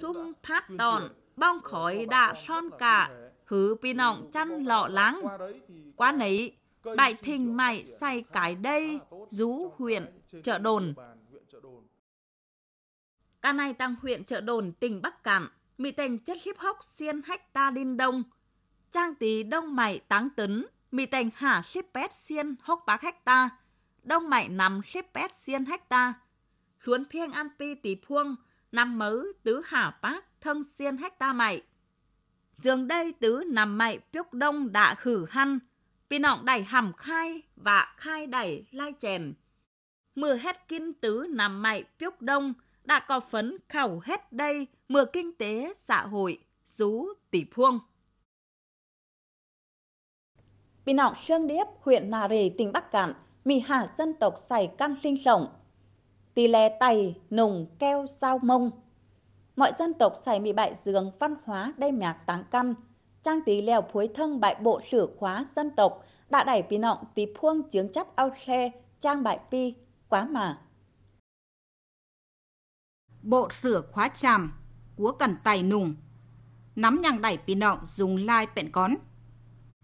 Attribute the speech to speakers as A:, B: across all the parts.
A: sung thát tòn bong khói đã son cả hứ bị nọng chăn lọ lắng quá nấy đại thình mày say cái đây rú huyện chợ đồn ca này tăng huyện chợ đồn tỉnh bắc cạn mỹ tình chất khiếp hốc xiên hách ta đinh đông trang tí đông mày táng tấn mỹ tình hả xếp pét xiên hốc bác hách ta đông mày nằm xếp pét xiên hách ta xuống phiêng an pi tí phuông Năm mới tứ hà bác thân xiên hách ta mày. Dường đây tứ nằm mày piốc đông đã khử hăn. Vì nọng đẩy hầm khai và khai đẩy lai chèn Mưa hết kinh tứ nằm mày piốc đông đã có phấn khẩu hết đây mưa kinh tế xã hội rú tỷ phuông. Vì nọng Sương Điếp, huyện Nà Rì, tỉnh Bắc Cạn, mì hà dân tộc Sài Căn sinh sống, tì lè tày, nùng, keo, sao mông. Mọi dân tộc xảy mì bại dường văn hóa đây mạc táng căn. Trang tí lèo phối thân bại bộ sử khóa dân tộc, đã đẩy pì nọng tí phuông chướng chấp ao xe, trang bại pi,
B: quá mà. Bộ sửa khóa chàm, cúa cần tài nùng, nắm nhằng đẩy pì nọng dùng lai bẹn cón.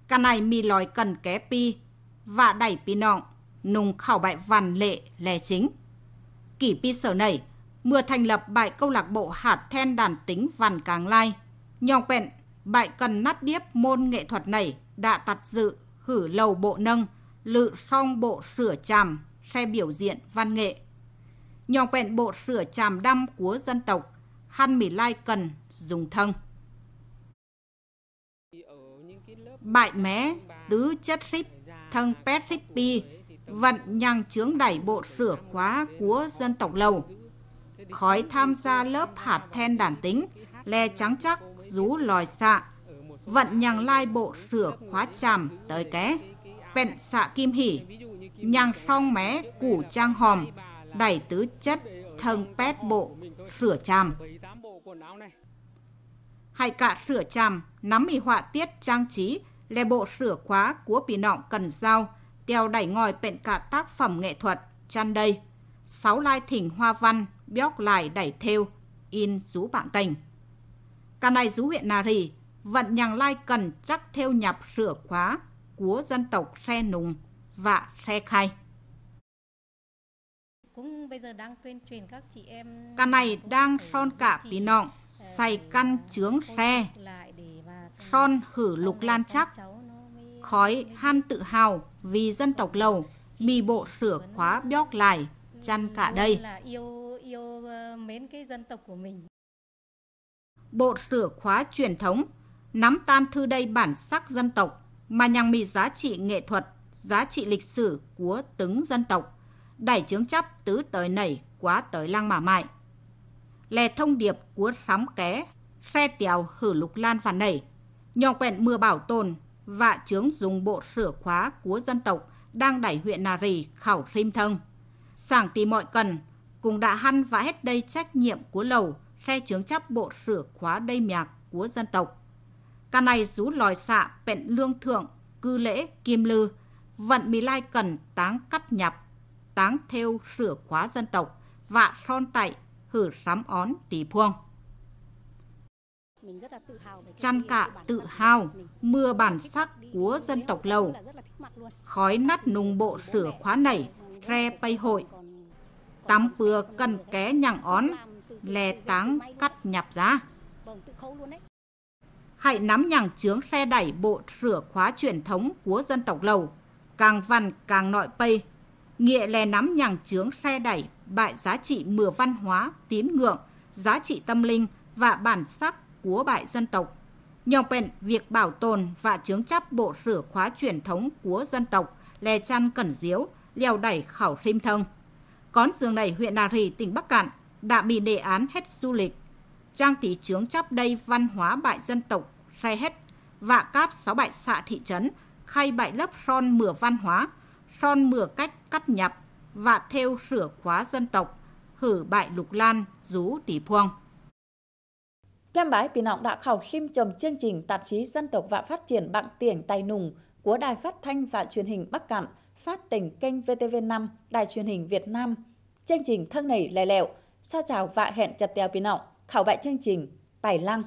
B: Cả này mì lòi cần ké pi, và đẩy pì nọng, nùng khảo bại văn lệ lè chính kỷ pi sở nảy, mưa thành lập bại câu lạc bộ hạt then đàn tính Văn Càng Lai. Nhòng bẹn bại cần nát điếp môn nghệ thuật nảy, đã tặt dự, hử lầu bộ nâng, lự song bộ sửa chàm, xe biểu diễn văn nghệ. Nhòng bẹn bộ sửa chàm đâm của dân tộc, han mỉ lai cần, dùng thân. Bại mé, tứ chất rip, thân pet rip pi, vận nhằng chướng đẩy bộ sửa khóa của dân tộc lầu. Khói tham gia lớp hạt then đàn tính, le trắng chắc, rú lòi xạ, vận nhằng lai bộ sửa khóa chàm tới ké, bẹn xạ kim hỉ, nhằng song mé củ trang hòm, đẩy tứ chất thân pét bộ sửa chàm. Hãy cả sửa chàm, nắm mì họa tiết trang trí, le bộ sửa khóa của bì nọng cần dao, Tèo đẩy ngòi bện cả tác phẩm nghệ thuật, chăn đây. Sáu lai thỉnh hoa văn, bióc lại đẩy theo, in rú bạn tình. Cả này rú huyện Nà Rì, vận nhàng lai cần chắc theo nhập rửa khóa, của dân tộc Khe Nùng và Khe Khai. Cũng bây giờ đang tuyên truyền các chị em... Cả này đang son cả pí nọng, xài ờ, căn chướng khe, son hử lục lan chắc, khói han tự hào vì dân tộc Lầu, mì bộ sửa khóa bóc lại, chăn cả vâng, đây. Yêu, yêu ờ, mến cái dân tộc của mình. Bộ sửa khóa truyền thống, nắm tam thư đây bản sắc dân tộc, mà nhằng mì giá trị nghệ thuật, giá trị lịch sử của từng dân tộc. Đẩy chướng chấp tứ tới nảy quá tới lang mà mại. Lè thông điệp của sắm ké, xe tèo hử lục lan phản nảy. Nhỏ quẹn mưa bảo tồn vạ chướng dùng bộ sửa khóa của dân tộc đang đẩy huyện Nà Rì khảo rim thân. Sảng tìm mọi cần cùng đã hăn và hết đây trách nhiệm của lầu khe trướng chấp bộ sửa khóa đây mạc của dân tộc. Cả này rú lòi xạ pẹn lương thượng cư lễ kim lư vận mì lai cần táng cắt nhập táng theo sửa khóa dân tộc vạ son tại hử sắm ón tỷ phuông. Chăn cạ tự hào, mưa bản sắc của dân tộc Lầu. Khói nát nùng bộ sửa khóa nảy, tre bay hội. Tắm bừa cần ké nhằng ón, lè táng cắt nhạp giá. Hãy nắm nhằng chướng xe đẩy bộ sửa khóa truyền thống của dân tộc Lầu. Càng văn càng nội pây, nghĩa lè nắm nhằng chướng xe đẩy bại giá trị mừa văn hóa, tín ngưỡng, giá trị tâm linh và bản sắc của bại dân tộc. Nhờ bệnh việc bảo tồn và chướng chấp bộ rửa khóa truyền thống của dân tộc, lè chăn cẩn diếu, leo đẩy khảo rim thông. Cón giường này huyện Nà Rì, tỉnh Bắc Cạn đã bị đề án hết du lịch. Trang tí chướng chấp đây văn hóa bại dân tộc, re hết, vạ cáp sáu bại xạ thị trấn, khai bại lớp son mửa văn hóa, son mửa cách cắt nhập, vạ theo sửa khóa dân tộc, hử bại lục lan, rú tỷ phuong.
A: Kem bái Pì Nọng đã khảo khim chồng chương trình tạp chí Dân tộc và Phát triển bằng tiền Tài Nùng của Đài Phát thanh và Truyền hình Bắc Cạn, phát tỉnh kênh VTV5, Đài Truyền hình Việt Nam. Chương trình thân này lè lẹo, so chào và hẹn chập tèo Pì Nọng, khảo bại chương trình,
B: bài lăng.